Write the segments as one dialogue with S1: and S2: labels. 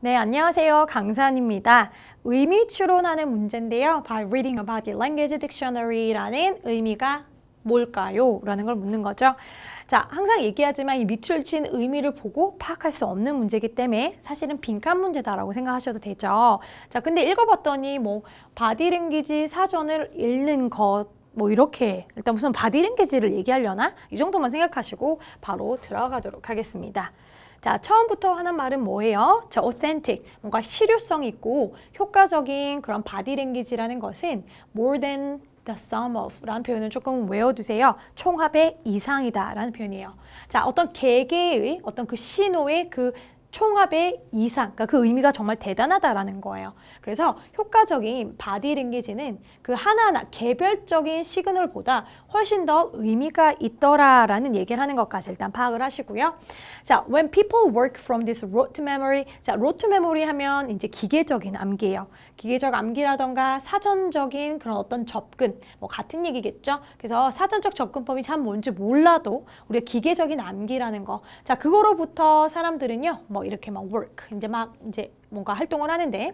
S1: 네, 안녕하세요. 강산입니다. 의미 추론하는 문제인데요. By reading about the language dictionary라는 의미가 뭘까요? 라는 걸 묻는 거죠. 자, 항상 얘기하지만 이 밑줄 친 의미를 보고 파악할 수 없는 문제이기 때문에 사실은 빈칸 문제다라고 생각하셔도 되죠. 자, 근데 읽어봤더니 뭐 바디랭귀지 사전을 읽는 것, 뭐 이렇게 일단 무슨 바디랭귀지를 얘기하려나? 이 정도만 생각하시고 바로 들어가도록 하겠습니다. 자, 처음부터 하는 말은 뭐예요? 자, authentic, 뭔가 실효성 있고 효과적인 그런 바디랭귀지라는 것은 more than the sum of 라는 표현을 조금 외워두세요. 총합의 이상이다 라는 표현이에요. 자, 어떤 개개의 어떤 그 신호의 그 총합의 이상, 그러니까 그 의미가 정말 대단하다라는 거예요. 그래서 효과적인 바디 랭귀지는 그 하나하나 개별적인 시그널보다 훨씬 더 의미가 있더라라는 얘기를 하는 것까지 일단 파악을 하시고요. 자, when people work from this rote to memory, 자, rote to memory 하면 이제 기계적인 암기예요. 기계적 암기라던가 사전적인 그런 어떤 접근, 뭐 같은 얘기겠죠. 그래서 사전적 접근법이 참 뭔지 몰라도 우리가 기계적인 암기라는 거, 자, 그거로부터 사람들은요, 뭐 이렇게 막 work, 이제 막 이제 뭔가 활동을 하는데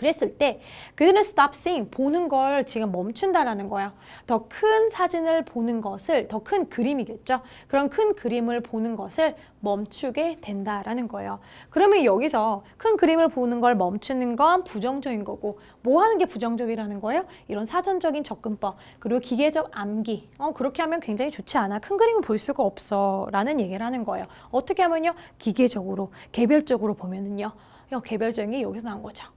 S1: 그랬을 때 그들은 stop seeing, 보는 걸 지금 멈춘다라는 거야. 더 큰 사진을 보는 것을, 더 큰 그림이겠죠. 그런 큰 그림을 보는 것을 멈추게 된다라는 거예요. 그러면 여기서 큰 그림을 보는 걸 멈추는 건 부정적인 거고 뭐 하는 게 부정적이라는 거예요? 이런 사전적인 접근법, 그리고 기계적 암기. 어, 그렇게 하면 굉장히 좋지 않아. 큰 그림을 볼 수가 없어. 라는 얘기를 하는 거예요. 어떻게 하면요? 기계적으로, 개별적으로 보면은요. 어, 개별적인 게 여기서 나온 거죠.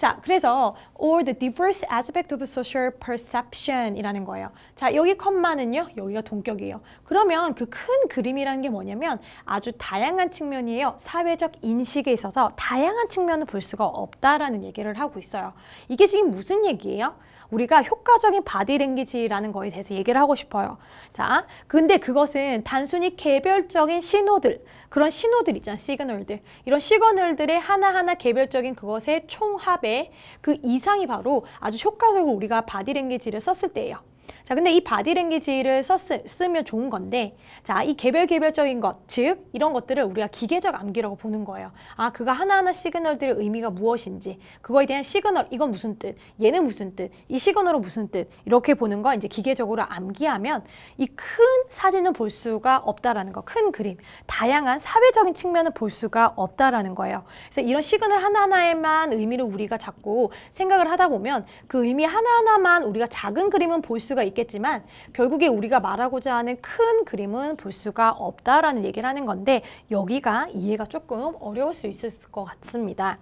S1: 자, 그래서 or the diverse aspect of social perception이라는 거예요. 자, 여기 컴마는요. 여기가 동격이에요. 그러면 그 큰 그림이라는 게 뭐냐면 아주 다양한 측면이에요. 사회적 인식에 있어서 다양한 측면을 볼 수가 없다라는 얘기를 하고 있어요. 이게 지금 무슨 얘기예요? 우리가 효과적인 바디랭귀지라는 거에 대해서 얘기를 하고 싶어요. 자, 근데 그것은 단순히 개별적인 신호들, 그런 신호들 있잖아, 시그널들. 이런 시그널들의 하나하나 개별적인 그것의 총합의 그 이상이 바로 아주 효과적으로 우리가 바디랭귀지를 썼을 때예요. 자, 근데 이 바디랭귀지를 썼으면 좋은 건데 자, 이 개별 개별적인 것, 즉 이런 것들을 우리가 기계적 암기라고 보는 거예요. 아, 그가 하나하나 시그널들의 의미가 무엇인지 그거에 대한 시그널, 이건 무슨 뜻, 얘는 무슨 뜻, 이 시그널은 무슨 뜻 이렇게 보는 거 이제 기계적으로 암기하면 이 큰 사진은 볼 수가 없다라는 거, 큰 그림, 다양한 사회적인 측면을 볼 수가 없다라는 거예요. 그래서 이런 시그널 하나하나에만 의미를 우리가 자꾸 생각을 하다 보면 그 의미 하나하나만 우리가 작은 그림은 볼 수가 있게 있겠지만 결국에 우리가 말하고자 하는 큰 그림은 볼 수가 없다라는 얘기를 하는 건데 여기가 이해가 조금 어려울 수 있을 것 같습니다.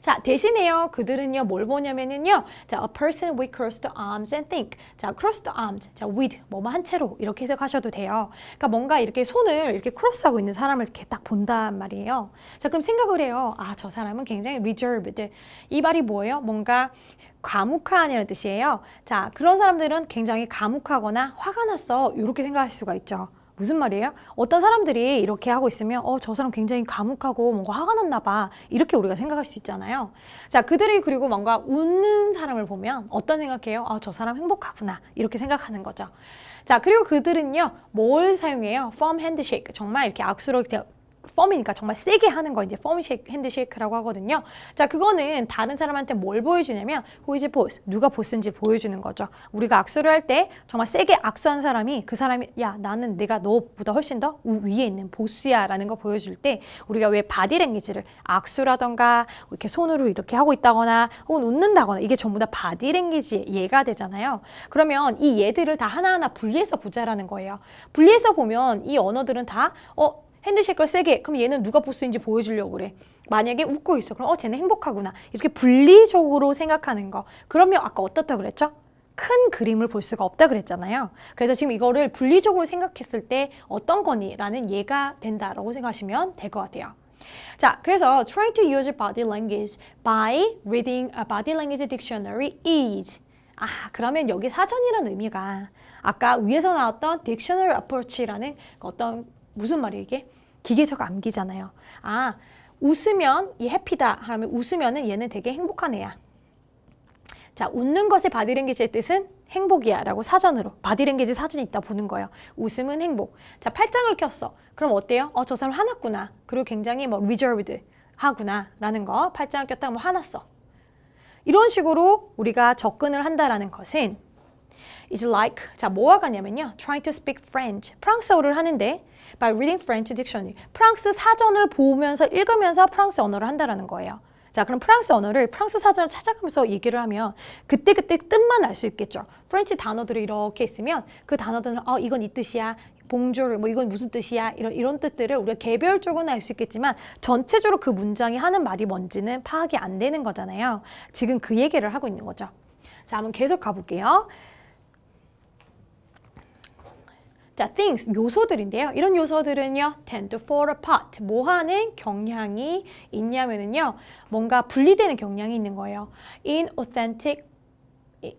S1: 자, 대신에요. 그들은요, 뭘 보냐면은요. 자, a person with crossed arms and think. 자, crossed arms. 자, with. 뭐뭐 한 채로. 이렇게 해석하셔도 돼요. 그러니까 뭔가 이렇게 손을 이렇게 크로스하고 있는 사람을 이렇게 딱 본단 말이에요. 자, 그럼 생각을 해요. 아, 저 사람은 굉장히 reserved. 이 말이 뭐예요? 뭔가 과묵한이라는 뜻이에요. 자, 그런 사람들은 굉장히 과묵하거나 화가 났어. 이렇게 생각할 수가 있죠. 무슨 말이에요? 어떤 사람들이 이렇게 하고 있으면 어, 저 사람 굉장히 감옥하고 뭔가 화가 났나 봐. 이렇게 우리가 생각할 수 있잖아요. 자, 그들이 그리고 뭔가 웃는 사람을 보면 어떤 생각해요? 아, 저 사람 행복하구나. 이렇게 생각하는 거죠. 자, 그리고 그들은요. 뭘 사용해요? firm handshake. 정말 이렇게 악수로 펌이니까 정말 세게 하는 거 이제 펌 쉐이크, 핸드쉐이크라고 하거든요. 자, 그거는 다른 사람한테 뭘 보여주냐면 보이즈 보스, 누가 보스인지 보여주는 거죠. 우리가 악수를 할 때 정말 세게 악수한 사람이 그 사람이 야, 나는 내가 너보다 훨씬 더 위에 있는 보스야 라는 거 보여줄 때 우리가 왜 바디 랭귀지를 악수라던가 이렇게 손으로 이렇게 하고 있다거나 혹은 웃는다거나 이게 전부 다 바디 랭귀지의 예가 되잖아요. 그러면 이 예들을 다 하나하나 분리해서 보자라는 거예요. 분리해서 보면 이 언어들은 다 어, 핸드쉐이크를 세게 그럼 얘는 누가 보스인지 보여주려고 그래 만약에 웃고 있어 그럼 어 쟤는 행복하구나 이렇게 분리적으로 생각하는 거 그러면 아까 어떻다 그랬죠? 큰 그림을 볼 수가 없다 그랬잖아요 그래서 지금 이거를 분리적으로 생각했을 때 어떤 거니? 라는 예가 된다라고 생각하시면 될 것 같아요 자, 그래서 trying to use your body language by reading a body language dictionary is 아, 그러면 여기 사전이라는 의미가 아까 위에서 나왔던 dictionary approach라는 어떤 무슨 말이에요 이게? 기계적 암기잖아요. 아 웃으면 이 해피다 하면 웃으면은 얘는 되게 행복한 애야. 자 웃는 것의 바디랭귀지의 뜻은 행복이야 라고 사전으로 바디랭귀지 사전이 있다 보는 거예요. 웃음은 행복. 자 팔짱을 켰어 그럼 어때요? 어 저 사람 화났구나. 그리고 굉장히 뭐 리저브드 하구나 라는 거 팔짱을 꼈다가 뭐 화났어. 이런 식으로 우리가 접근을 한다라는 것은 is like 자 뭐와가냐면요 trying to speak French 프랑스어를 하는데 by reading French dictionary 프랑스 사전을 보면서 읽으면서 프랑스 언어를 한다라는 거예요. 자 그럼 프랑스 언어를 프랑스 사전을 찾아가면서 얘기를 하면 그때그때 그때 뜻만 알 수 있겠죠. 프렌치 단어들이 이렇게 있으면 그 단어들은 어 이건 이 뜻이야. 봉조를 뭐 이건 무슨 뜻이야 이런 이런 뜻들을 우리가 개별적으로는 알 수 있겠지만 전체적으로 그 문장이 하는 말이 뭔지는 파악이 안 되는 거잖아요. 지금 그 얘기를 하고 있는 거죠. 자 한번 계속 가볼게요. 자, things, 요소들인데요. 이런 요소들은요, tend to fall apart. 뭐 하는 경향이 있냐면은요, 뭔가 분리되는 경향이 있는 거예요. inauthentic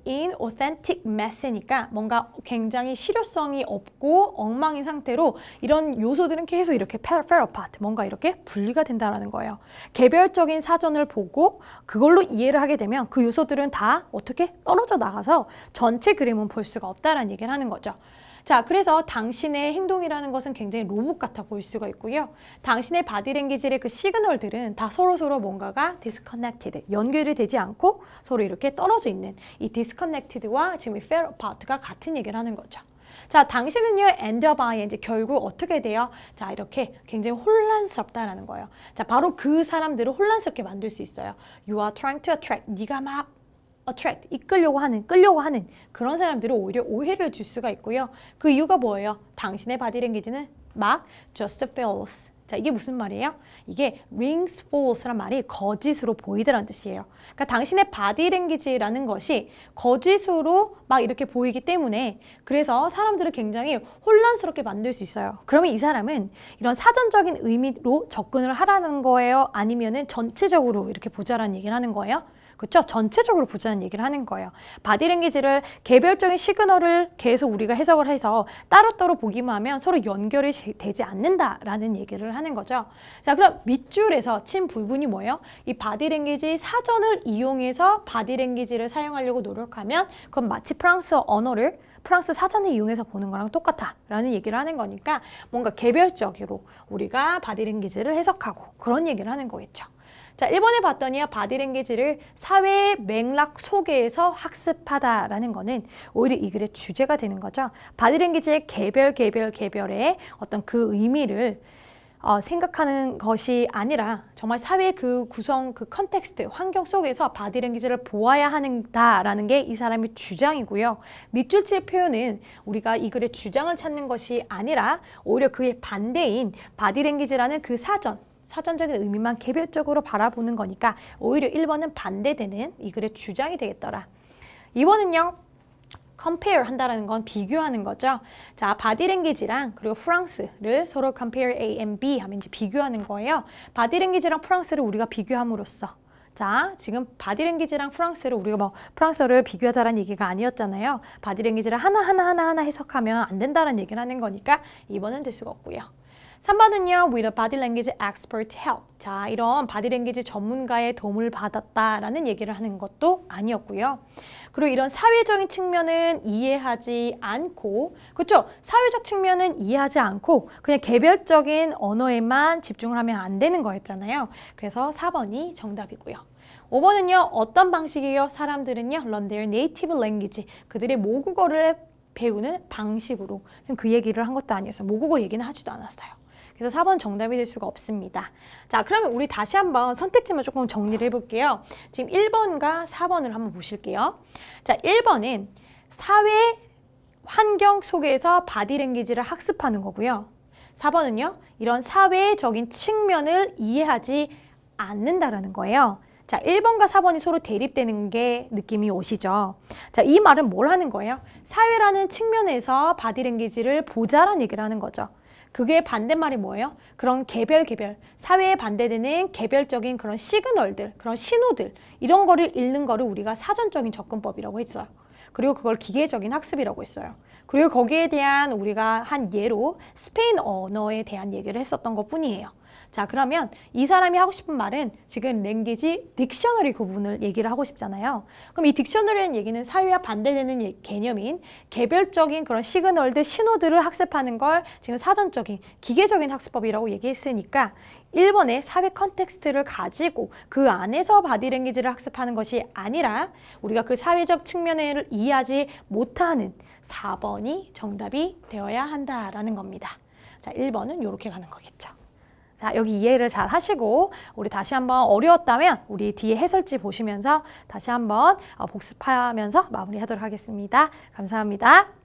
S1: inauthentic mess니까 뭔가 굉장히 실효성이 없고 엉망인 상태로 이런 요소들은 계속 이렇게 fair apart, 뭔가 이렇게 분리가 된다는 거예요. 개별적인 사전을 보고 그걸로 이해를 하게 되면 그 요소들은 다 어떻게 떨어져 나가서 전체 그림은 볼 수가 없다라는 얘기를 하는 거죠. 자, 그래서 당신의 행동이라는 것은 굉장히 로봇 같아 보일 수가 있고요. 당신의 바디랭귀지의 그 시그널들은 다 서로서로 서로 뭔가가 디스커넥티드, 연결이 되지 않고 서로 이렇게 떨어져 있는 이 디스커넥티드와 지금 이 fair apart가 같은 얘기를 하는 거죠. 자, 당신은요, end up b 이제 결국 어떻게 돼요? 자, 이렇게 굉장히 혼란스럽다라는 거예요. 자, 바로 그 사람들을 혼란스럽게 만들 수 있어요. You are trying to attract. 네가 막 attract, 이끌려고 하는, 끌려고 하는 그런 사람들은 오히려 오해를 줄 수가 있고요. 그 이유가 뭐예요? 당신의 바디랭귀지는 막 just feels, 자, 이게 무슨 말이에요? 이게 rings false란 말이 거짓으로 보이더란 뜻이에요. 그러니까 당신의 바디랭귀지라는 것이 거짓으로 막 이렇게 보이기 때문에 그래서 사람들을 굉장히 혼란스럽게 만들 수 있어요. 그러면 이 사람은 이런 사전적인 의미로 접근을 하라는 거예요? 아니면은 전체적으로 이렇게 보자라는 얘기를 하는 거예요? 그렇죠? 전체적으로 보자는 얘기를 하는 거예요. 바디랭귀지를 개별적인 시그널을 계속 우리가 해석을 해서 따로따로 보기만 하면 서로 연결이 되지 않는다라는 얘기를 하는 거죠. 자, 그럼 밑줄에서 친 부분이 뭐예요? 이 바디랭귀지 사전을 이용해서 바디랭귀지를 사용하려고 노력하면 그건 마치 프랑스어 언어를 프랑스 사전을 이용해서 보는 거랑 똑같다라는 얘기를 하는 거니까 뭔가 개별적으로 우리가 바디랭귀지를 해석하고 그런 얘기를 하는 거겠죠. 자, 1번에 봤더니요. 바디랭귀지를 사회의 맥락 속에서 학습하다라는 거는 오히려 이 글의 주제가 되는 거죠. 바디랭귀지의 개별 개별 개별의 어떤 그 의미를 어, 생각하는 것이 아니라 정말 사회 그 구성, 그 컨텍스트, 환경 속에서 바디랭귀지를 보아야 하는다라는 게 이 사람의 주장이고요. 밑줄치의 표현은 우리가 이 글의 주장을 찾는 것이 아니라 오히려 그의 반대인 바디랭귀지라는 그 사전, 사전적인 의미만 개별적으로 바라보는 거니까 오히려 1번은 반대되는 이 글의 주장이 되겠더라. 2번은요. compare 한다는 건 비교하는 거죠. 자, 바디랭귀지랑 그리고 프랑스를 서로 compare A and B 하면 이제 비교하는 거예요. 바디랭귀지랑 프랑스를 우리가 비교함으로써 자, 지금 바디랭귀지랑 프랑스를 우리가 뭐 프랑스어를 비교하자라는 얘기가 아니었잖아요. 바디랭귀지를 하나하나 하나하나 해석하면 안 된다는 얘기를 하는 거니까 이번은 될 수가 없고요. 3번은요. With a body language expert help. 자, 이런 바디 랭귀지 전문가의 도움을 받았다라는 얘기를 하는 것도 아니었고요. 그리고 이런 사회적인 측면은 이해하지 않고 그렇죠? 사회적 측면은 이해하지 않고 그냥 개별적인 언어에만 집중을 하면 안 되는 거였잖아요. 그래서 4번이 정답이고요. 5번은요. 어떤 방식이요? 에 사람들은요. learn their native language. 그들의 모국어를 배우는 방식으로 그 얘기를 한 것도 아니어서 모국어 얘기는 하지도 않았어요. 그래서 4번 정답이 될 수가 없습니다. 자, 그러면 우리 다시 한번 선택지만 조금 정리를 해볼게요. 지금 1번과 4번을 한번 보실게요. 자, 1번은 사회 환경 속에서 바디랭귀지를 학습하는 거고요. 4번은요. 이런 사회적인 측면을 이해하지 않는다라는 거예요. 자, 1번과 4번이 서로 대립되는 게 느낌이 오시죠? 자, 이 말은 뭘 하는 거예요? 사회라는 측면에서 바디랭귀지를 보자란 얘기를 하는 거죠. 그게 반대말이 뭐예요? 그런 개별 개별, 사회에 반대되는 개별적인 그런 시그널들, 그런 신호들 이런 거를 읽는 거를 우리가 사전적인 접근법이라고 했어요. 그리고 그걸 기계적인 학습이라고 했어요. 그리고 거기에 대한 우리가 한 예로 스페인 언어에 대한 얘기를 했었던 것 뿐이에요. 자 그러면 이 사람이 하고 싶은 말은 지금 랭귀지 딕셔너리 구분을 얘기를 하고 싶잖아요. 그럼 이 딕셔너리는 얘기는 사회와 반대되는 개념인 개별적인 그런 시그널들 신호들을 학습하는 걸 지금 사전적인 기계적인 학습법이라고 얘기했으니까 1번의 사회 컨텍스트를 가지고 그 안에서 바디랭귀지를 학습하는 것이 아니라 우리가 그 사회적 측면을 이해하지 못하는 4번이 정답이 되어야 한다라는 겁니다. 자, 1번은 이렇게 가는 거겠죠. 자, 여기 이해를 잘 하시고 우리 다시 한번 어려웠다면 우리 뒤에 해설지 보시면서 다시 한번 어, 복습하면서 마무리하도록 하겠습니다. 감사합니다.